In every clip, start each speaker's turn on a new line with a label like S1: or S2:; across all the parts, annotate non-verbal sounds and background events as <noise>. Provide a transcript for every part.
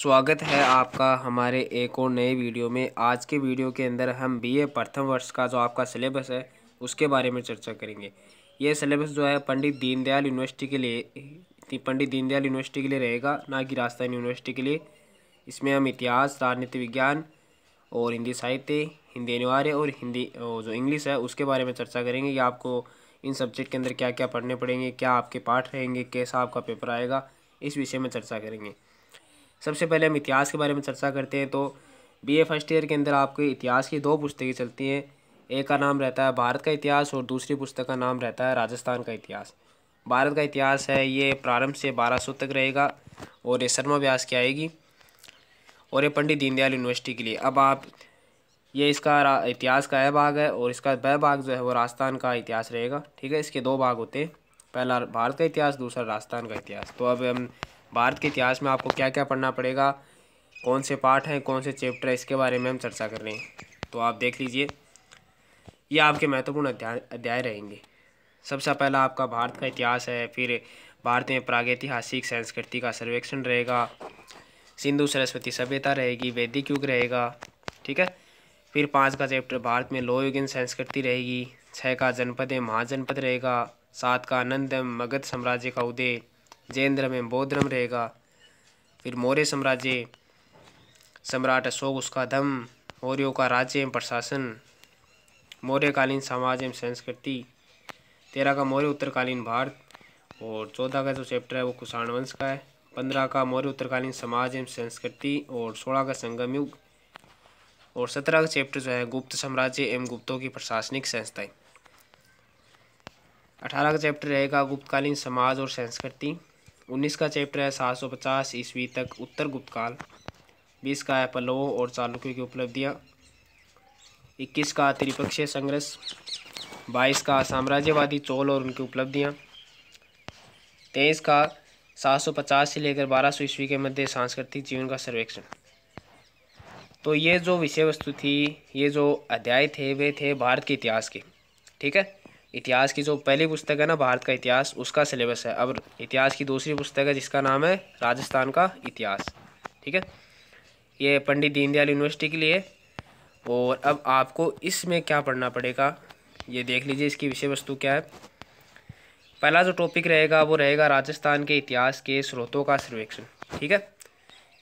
S1: स्वागत है आपका हमारे एक और नए वीडियो में आज के वीडियो के अंदर हम बीए प्रथम वर्ष का जो आपका सिलेबस है उसके बारे में चर्चा करेंगे ये सिलेबस जो है पंडित दीनदयाल यूनिवर्सिटी के लिए पंडित दीनदयाल यूनिवर्सिटी के लिए रहेगा ना कि राजस्थान यूनिवर्सिटी के लिए इसमें हम इतिहास राजनीति विज्ञान और हिंदी साहित्य हिंदी अनिवार्य और हिंदी जो इंग्लिश है उसके बारे में चर्चा करेंगे कि आपको इन सब्जेक्ट के अंदर क्या क्या पढ़ने पड़ेंगे क्या आपके पाठ रहेंगे कैसा आपका पेपर आएगा इस विषय में चर्चा करेंगे सबसे पहले हम इतिहास के बारे में चर्चा करते हैं तो बीए फर्स्ट ईयर के अंदर आपके इतिहास की दो पुस्तकें चलती हैं एक का नाम रहता है भारत का इतिहास और दूसरी पुस्तक का नाम रहता है राजस्थान का इतिहास भारत का इतिहास है ये प्रारंभ से बारह सौ तक रहेगा और ये शर्मा व्यास की आएगी और ये पंडित दीनदयाल यूनिवर्सिटी के लिए अब आप ये इसका इतिहास का यह भाग है और इसका वह भाग जो है वो राजस्थान का इतिहास रहेगा ठीक है इसके दो भाग होते हैं पहला भारत का इतिहास दूसरा राजस्थान का इतिहास तो अब हम भारत के इतिहास में आपको क्या क्या पढ़ना पड़ेगा कौन से पार्ट हैं कौन से चैप्टर इसके बारे में हम चर्चा कर रहे हैं तो आप देख लीजिए ये आपके महत्वपूर्ण अध्याय अध्याय रहेंगे सबसे पहला आपका भारत का इतिहास है फिर भारत में प्रागैतिहासिक संस्कृति का सर्वेक्षण रहेगा सिंधु सरस्वती सभ्यता रहेगी वैदिक युग रहेगा ठीक है फिर पाँच का चैप्टर भारत में लोह संस्कृति रहेगी छः का जनपद महाजनपद रहेगा सात का आनंद मगध साम्राज्य का उदय जैन धर्म में बौद्ध धर्म रहेगा फिर मौर्य साम्राज्य सम्राट अशोक उसका धम मौर्यों का राज्य एवं प्रशासन मौर्यकालीन समाज एवं संस्कृति तेरह का मौर्य उत्तरकालीन भारत और चौदह का जो चैप्टर है वो कुषाण वंश का है पंद्रह का मौर्य उत्तरकालीन समाज एवं संस्कृति और सोलह का संगम युग और सत्रह का चैप्टर जो है गुप्त साम्राज्य एवं गुप्तों की प्रशासनिक संस्थाएं अठारह का चैप्टर रहेगा गुप्तकालीन समाज और संस्कृति उन्नीस का चैप्टर है सात सौ पचास ईस्वी तक उत्तर गुप्त काल बीस का है पल्लवों और चालुक्यों की उपलब्धियाँ इक्कीस का त्रिपक्षीय संघर्ष बाईस का साम्राज्यवादी चोल और उनकी उपलब्धियाँ तेईस का सात सौ पचास से लेकर बारह सौ ईस्वी के मध्य सांस्कृतिक जीवन का सर्वेक्षण तो ये जो विषय वस्तु थी ये जो अध्याय थे वे थे भारत के इतिहास के ठीक है इतिहास की जो पहली पुस्तक है ना भारत का इतिहास उसका सिलेबस है अब इतिहास की दूसरी पुस्तक है जिसका नाम है राजस्थान का इतिहास ठीक है ये पंडित दीनदयाल यूनिवर्सिटी के लिए और अब आपको इसमें क्या पढ़ना पड़ेगा ये देख लीजिए इसकी विषय वस्तु क्या है पहला जो टॉपिक रहेगा वो रहेगा राजस्थान के इतिहास के स्रोतों का सर्वेक्षण ठीक है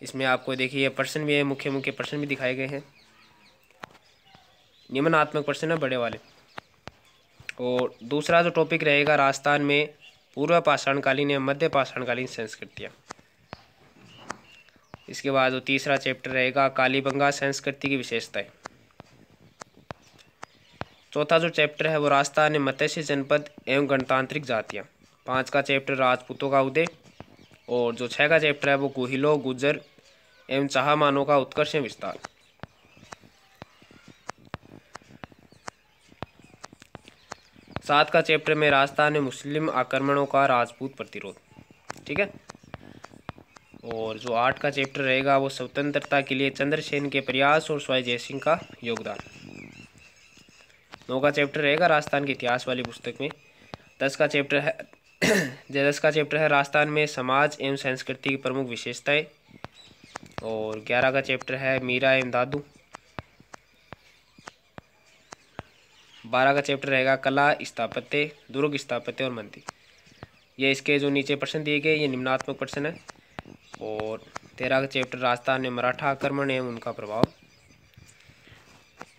S1: इसमें आपको देखिए प्रश्न भी है मुख्य मुख्य प्रश्न भी दिखाए गए हैं निम्नात्मक प्रश्न है बड़े वाले और दूसरा जो टॉपिक रहेगा राजस्थान में पूर्व पाषाणकालीन या मध्य पाषाणकालीन संस्कृतियाँ इसके बाद जो तीसरा चैप्टर रहेगा कालीबंगा संस्कृति की विशेषताएं चौथा जो चैप्टर है वो राजस्थान मत्स्य जनपद एवं गणतांत्रिक जातियाँ पाँच का चैप्टर राजपूतों का उदय और जो छः का चैप्टर है वो गुहिलो गुजर एवं चाहमानों का उत्कर्ष विस्तार सात का चैप्टर में राजस्थान में मुस्लिम आक्रमणों का राजपूत प्रतिरोध ठीक है और जो आठ का चैप्टर रहेगा वो स्वतंत्रता के लिए चंद्रसेन के प्रयास और स्वाई जयसिंह का योगदान नौ का चैप्टर रहेगा राजस्थान के इतिहास वाली पुस्तक में दस का चैप्टर है <clears throat> दस का चैप्टर है राजस्थान में समाज एवं संस्कृति की प्रमुख विशेषताएं और ग्यारह का चैप्टर है मीरा एवं दादू बारह का चैप्टर रहेगा कला स्थापत्य दुर्ग स्थापत्य और मंदिर ये इसके जो नीचे प्रश्न दिए गए ये निम्नात्मक प्रश्न है और तेरह का चैप्टर राजस्थान में मराठा आक्रमण एवं उनका प्रभाव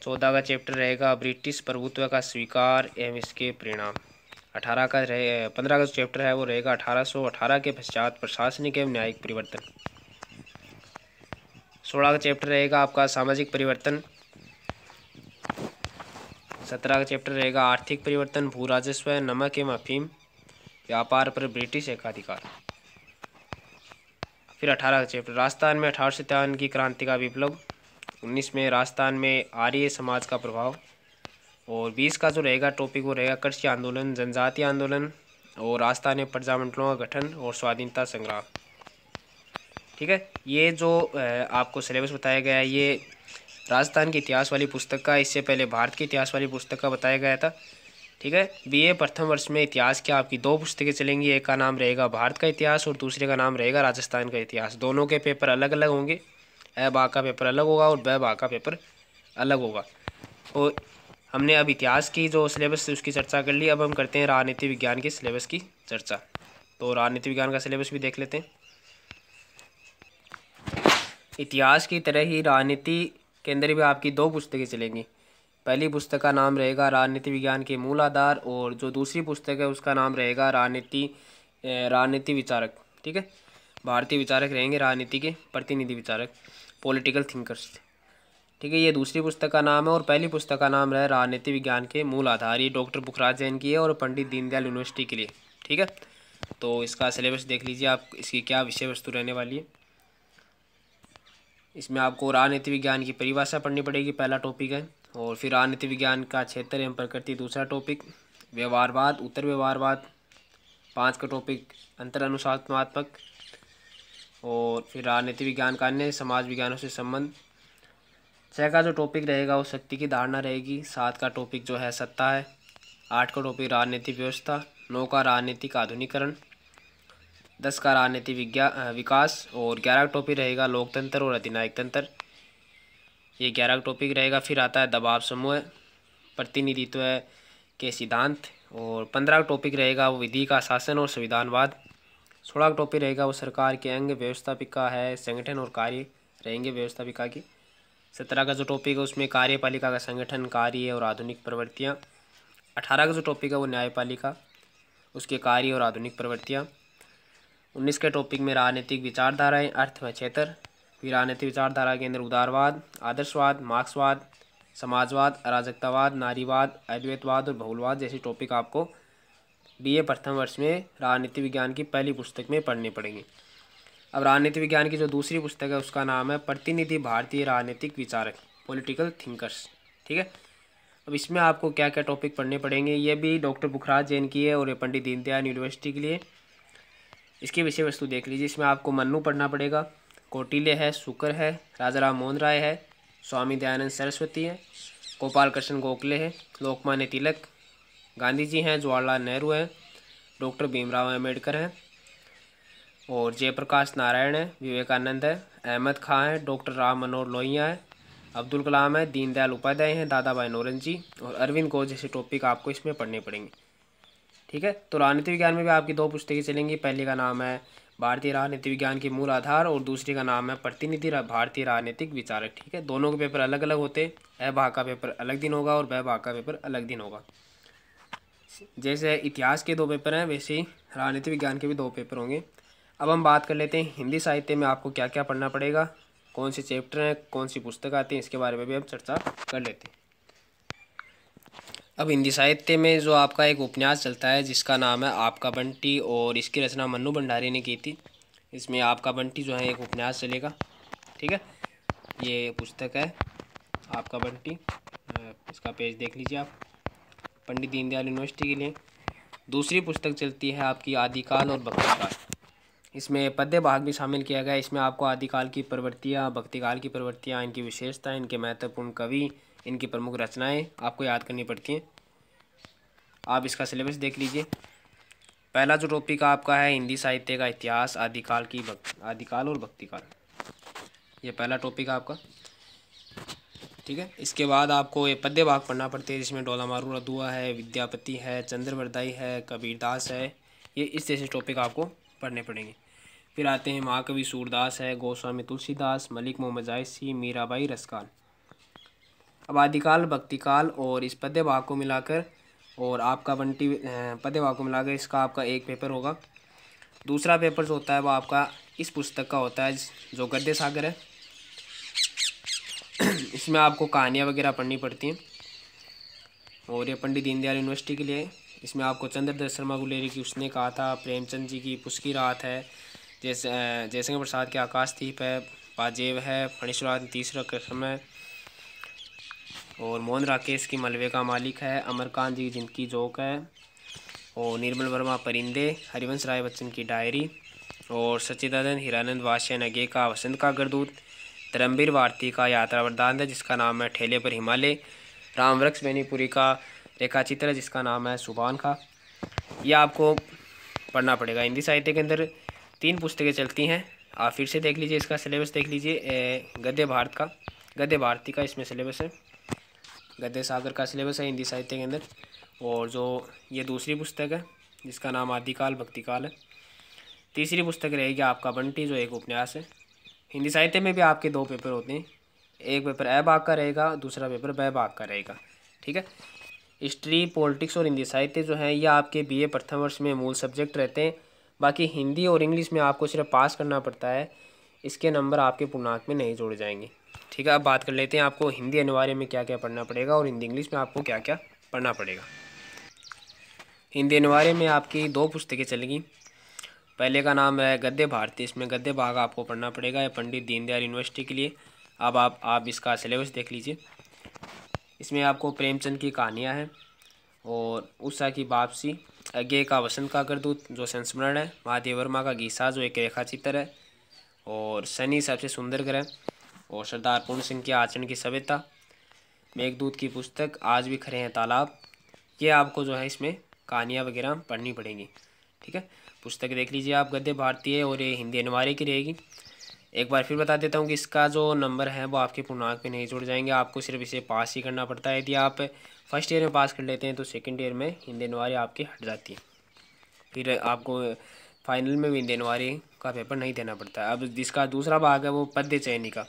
S1: चौदह का चैप्टर रहेगा ब्रिटिश प्रभुत्व का स्वीकार एवं इसके परिणाम अठारह का रहे पंद्रह का जो चैप्टर है वो रहेगा अठारह सौ अठारह के पश्चात प्रशासनिक एवं न्यायिक परिवर्तन सोलह का चैप्टर रहेगा आपका सामाजिक परिवर्तन सत्रह का चैप्टर रहेगा आर्थिक परिवर्तन भू राजस्व नमक एवं अफीम व्यापार पर ब्रिटिश एकाधिकार फिर अठारह का चैप्टर राजस्थान में अठारह सत्तावन की क्रांति का विप्लव उन्नीस में राजस्थान में आर्य समाज का प्रभाव और बीस का जो रहेगा टॉपिक वो रहेगा कृषि आंदोलन जनजातीय आंदोलन और राजस्थान में प्रजामंडलों का गठन और स्वाधीनता संग्राम ठीक है ये जो आपको सिलेबस बताया गया है ये राजस्थान के इतिहास वाली पुस्तक का इससे पहले भारत के इतिहास वाली पुस्तक का बताया गया था ठीक है बीए प्रथम वर्ष में इतिहास की आपकी दो पुस्तकें चलेंगी एक का नाम रहेगा भारत का इतिहास और दूसरे का नाम रहेगा राजस्थान का इतिहास दोनों के पेपर अलग अलग होंगे ए बा का पेपर अलग होगा और ब बा का पेपर अलग होगा और तो हमने अब इतिहास की जो सिलेबस उसकी चर्चा कर ली अब हम करते हैं राजनीति विज्ञान के सिलेबस की चर्चा तो राजनीति विज्ञान का सिलेबस भी देख लेते हैं इतिहास की तरह ही राजनीति के अंदर भी आपकी दो पुस्तकें चलेंगी पहली पुस्तक का नाम रहेगा राजनीति विज्ञान के मूल आधार और जो दूसरी पुस्तक है उसका नाम रहेगा राजनीति राजनीति विचारक ठीक है भारतीय विचारक रहेंगे राजनीति के प्रतिनिधि विचारक पॉलिटिकल थिंकर्स ठीक है ये दूसरी पुस्तक का नाम है और पहली पुस्तक का नाम है राजनीति विज्ञान के मूल आधार ये डॉक्टर बुखराज जैन की है और पंडित दीनदयाल यूनिवर्सिटी के लिए ठीक है तो इसका सिलेबस देख लीजिए आप इसकी क्या विषय वस्तु रहने वाली है इसमें आपको राजनीति विज्ञान की परिभाषा पढ़नी पड़ेगी पहला टॉपिक है और फिर राजनीति विज्ञान का क्षेत्र एवं प्रकृति दूसरा टॉपिक व्यवहारवाद उत्तर व्यवहारवाद पाँच का टॉपिक अंतर अनुशासनात्मक और फिर राजनीति विज्ञान का अन्य समाज विज्ञानों से संबंध छः का जो टॉपिक रहेगा वो शक्ति की धारणा रहेगी सात का टॉपिक जो है सत्ता है आठ का टॉपिक राजनीतिक व्यवस्था नौ का राजनीतिक आधुनिकरण दस का राजनीति विज्ञा विकास और ग्यारह टॉपिक रहेगा लोकतंत्र और अधिनायक तंत्र ये ग्यारह टॉपिक रहेगा फिर आता है दबाव समूह प्रतिनिधित्व के सिद्धांत और पंद्रह टॉपिक रहेगा वो विधि का शासन और संविधानवाद सोलह टॉपिक रहेगा वो सरकार के अंग व्यवस्थापिका है संगठन और कार्य रहेंगे व्यवस्थापिका की सत्रह का जो टॉपिक है उसमें कार्यपालिका का संगठन कार्य और आधुनिक प्रवृत्तियाँ अठारह का जो टॉपिक है वो न्यायपालिका उसके कार्य और आधुनिक प्रवृत्तियाँ उन्नीस के टॉपिक में राजनीतिक विचारधाराएं अर्थ में क्षेत्र फिर राजनीतिक विचारधारा के अंदर उदारवाद आदर्शवाद मार्क्सवाद समाजवाद अराजकतावाद नारीवाद अद्वैतवाद और बहुलवाद जैसे टॉपिक आपको बीए प्रथम वर्ष में राजनीति विज्ञान की पहली पुस्तक में पढ़नी पड़ेगी अब राजनीति विज्ञान की जो दूसरी पुस्तक है उसका नाम है प्रतिनिधि भारतीय राजनीतिक विचारक पॉलिटिकल थिंकर्स ठीक है अब इसमें आपको क्या क्या टॉपिक पढ़ने पड़ेंगे ये भी डॉक्टर बुखराज जैन की है और ये पंडित दीनदयाल यूनिवर्सिटी के लिए इसकी विषय वस्तु देख लीजिए इसमें आपको मन्नू पढ़ना पड़ेगा कोटिले है शुक्र है राजा राम मोहन राय है स्वामी दयानंद सरस्वती है गोपाल कृष्ण गोखले है लोकमान्य तिलक गांधी जी हैं जवाहरलाल नेहरू हैं डॉक्टर भीमराव अम्बेडकर हैं और जयप्रकाश नारायण है विवेकानंद है अहमद खां है डॉक्टर राम मनोहर लोहिया है अब्दुल कलाम है दीनदयाल उपाध्याय हैं दादा भाई नौरन जी और अरविंद गौ जैसे टॉपिक आपको इसमें पढ़ने पड़ेंगे ठीक है तो राजनीति विज्ञान में भी आपकी दो पुस्तकें चलेंगी पहली का नाम है भारतीय राजनीति विज्ञान के मूल आधार और दूसरी का नाम है प्रतिनिधि भारतीय राजनीतिक विचारक ठीक है दोनों के पेपर अलग अलग होते हैं भाग का पेपर अलग दिन होगा और वह भाग का पेपर अलग दिन होगा जैसे इतिहास के दो पेपर हैं वैसे ही राजनीति विज्ञान के भी दो पेपर होंगे अब हम बात कर लेते हैं हिंदी साहित्य में आपको क्या क्या पढ़ना पड़ेगा कौन से चैप्टर हैं कौन सी पुस्तक आती है इसके बारे में भी हम चर्चा कर लेते हैं अब हिंदी साहित्य में जो आपका एक उपन्यास चलता है जिसका नाम है आपका बंटी और इसकी रचना मन्नू भंडारी ने की थी इसमें आपका बंटी जो है एक उपन्यास चलेगा ठीक है ये पुस्तक है आपका बंटी इसका पेज देख लीजिए आप पंडित दीनदयाल यूनिवर्सिटी के लिए दूसरी पुस्तक चलती है आपकी आदिकाल और भक्तिकाल इसमें पद्य भाग भी शामिल किया गया इसमें आपको आदिकाल की प्रवृत्तियाँ भक्तिकाल की प्रवृत्तियाँ इनकी विशेषता इनके महत्वपूर्ण कवि इनकी प्रमुख रचनाएं आपको याद करनी पड़ती हैं आप इसका सिलेबस देख लीजिए पहला जो टॉपिक आपका है हिंदी साहित्य का इतिहास आदिकाल की आदिकाल और भक्तिकाल ये पहला टॉपिक आपका ठीक है इसके बाद आपको ये पद्य भाग पढ़ना पड़ते हैं जिसमें डोलामारू रदुआ है विद्यापति है चंद्रवरदाई है कबीरदास है ये इस जैसे टॉपिक आपको पढ़ने पड़ेंगे फिर आते हैं महाकवि सूरदास है गोस्वामी तुलसीदास मलिक मोहम्मद जायसी मीराबाई रसकाल अब आदिकाल भक्तिकाल और इस पद्य भाग को मिलाकर और आपका बंटी पदे भाव को मिलाकर इसका आपका एक पेपर होगा दूसरा पेपर जो होता है वो आपका इस पुस्तक का होता है जो गद्य सागर है इसमें आपको कहानियाँ वगैरह पढ़नी पड़ती हैं और ये पंडित दीनदयाल यूनिवर्सिटी के लिए इसमें आपको दस शर्मा गुलेरी की उसने कहा था प्रेमचंद जी की पुष्की रात है जैसे जयशंकर प्रसाद के दीप है पाजेब है फणीश्वरनाथ तीसरा कृष्ण है और मोहन राकेश की मलबे का मालिक है अमरकांत जी जिनकी जोक है और निर्मल वर्मा परिंदे हरिवंश राय बच्चन की डायरी और सचिदानंद हिरानंद वादशाह नगे का वसंत का गरदूत धर्मवीर भारती का यात्रा वरदान है जिसका नाम है ठेले पर हिमालय राम वृक्ष बेनीपुरी का रेखा चित्र है जिसका नाम है सुबान खा यह आपको पढ़ना पड़ेगा हिंदी साहित्य के अंदर तीन पुस्तकें चलती हैं आप फिर से देख लीजिए इसका सिलेबस देख लीजिए गद्य भारत का गद्य भारती का इसमें सिलेबस है गद्य सागर का सिलेबस है हिंदी साहित्य के अंदर और जो ये दूसरी पुस्तक है जिसका नाम आदिकाल भक्तिकाल है तीसरी पुस्तक रहेगी आपका बंटी जो एक उपन्यास है हिंदी साहित्य में भी आपके दो पेपर होते हैं एक पेपर ए भाग का रहेगा दूसरा पेपर ब भाग का रहेगा ठीक है हिस्ट्री पॉलिटिक्स और हिंदी साहित्य जो है ये आपके बीए प्रथम वर्ष में मूल सब्जेक्ट रहते हैं बाकी हिंदी और इंग्लिश में आपको सिर्फ पास करना पड़ता है इसके नंबर आपके पूर्णांक में नहीं जोड़े जाएंगे ठीक है अब बात कर लेते हैं आपको हिंदी अनिवार्य में क्या क्या पढ़ना पड़ेगा और हिंदी इंग्लिश में आपको क्या क्या पढ़ना पड़ेगा हिंदी अनिवार्य में आपकी दो पुस्तकें चलेंगी पहले का नाम है गद्य भारती इसमें गद्य भाग आपको पढ़ना पड़ेगा या पंडित दीनदयाल यूनिवर्सिटी के लिए अब आप आप इसका सिलेबस देख लीजिए इसमें आपको प्रेमचंद की कहानियाँ हैं और उषा की वापसी अज्ञे का वसंत का करदूत जो संस्मरण है महादेव वर्मा का गीसा जो एक रेखा चित्र है और शनि सबसे सुंदर ग्रह और सरदार पूर्ण सिंह के आचरण की सभ्यता मेघदूत की पुस्तक आज भी खड़े हैं तालाब ये आपको जो है इसमें कहानियाँ वगैरह पढ़नी पड़ेंगी ठीक है पुस्तक देख लीजिए आप गद्य भारतीय और ये हिंदी अनिवार्य की रहेगी एक बार फिर बता देता हूँ कि इसका जो नंबर है वो आपके पूर्णांक पे नहीं जुड़ जाएंगे आपको सिर्फ इसे पास ही करना पड़ता है यदि आप फर्स्ट ईयर में पास कर लेते हैं तो सेकेंड ईयर में हिंदी अनिवार्य आपकी हट जाती है फिर आपको फाइनल में भी हिंदी अनिवार्य का पेपर नहीं देना पड़ता है अब जिसका दूसरा भाग है वो पद्य चयनी का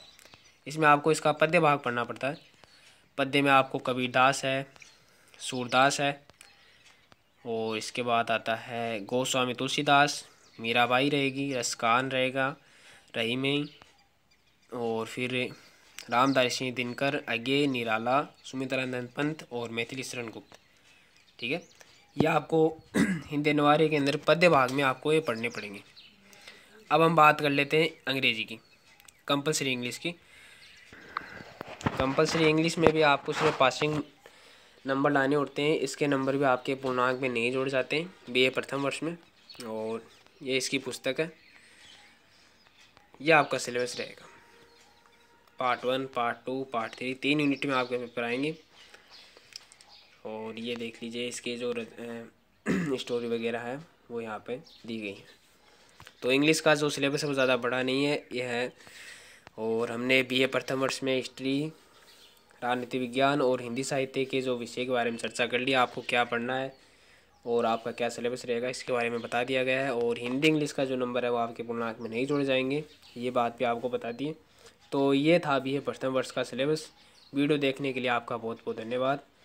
S1: इसमें आपको इसका पद्य भाग पढ़ना पड़ता है पद्य में आपको कबीरदास है सूरदास है और इसके बाद आता है गोस्वामी तुलसीदास मीराबाई रहेगी रसकान रहेगा रहीमई और फिर सिंह दिनकर अगे निराला सुमित्रानंद पंत और मैथिली शरण गुप्त ठीक है यह आपको <clears throat> हिंदी अनुवार्य के अंदर पद्य भाग में आपको ये पढ़ने पड़ेंगे अब हम बात कर लेते हैं अंग्रेजी की कंपलसरी इंग्लिश की कंपलसरी इंग्लिश में भी आपको सिर्फ पासिंग नंबर लाने होते हैं इसके नंबर भी आपके पूर्णांक में नहीं जोड़े जाते हैं बी प्रथम वर्ष में और ये इसकी पुस्तक है यह आपका सिलेबस रहेगा part one part two part three तीन यूनिट में आपके पेपर आएंगे और ये देख लीजिए इसके जो स्टोरी <clears throat> वगैरह है वो यहाँ पे दी गई है तो इंग्लिश का जो सिलेबस है वो ज़्यादा बड़ा नहीं है यह है और हमने बीए प्रथम वर्ष में हिस्ट्री राजनीति विज्ञान और हिंदी साहित्य के जो विषय के बारे में चर्चा कर लिया आपको क्या पढ़ना है और आपका क्या सिलेबस रहेगा इसके बारे में बता दिया गया है और हिंदी इंग्लिश का जो नंबर है वो आपके पूर्णांक में नहीं जोड़े जाएंगे ये बात भी आपको बता दिए तो ये था अभी है प्रथम वर्ष का सिलेबस वीडियो देखने के लिए आपका बहुत बहुत धन्यवाद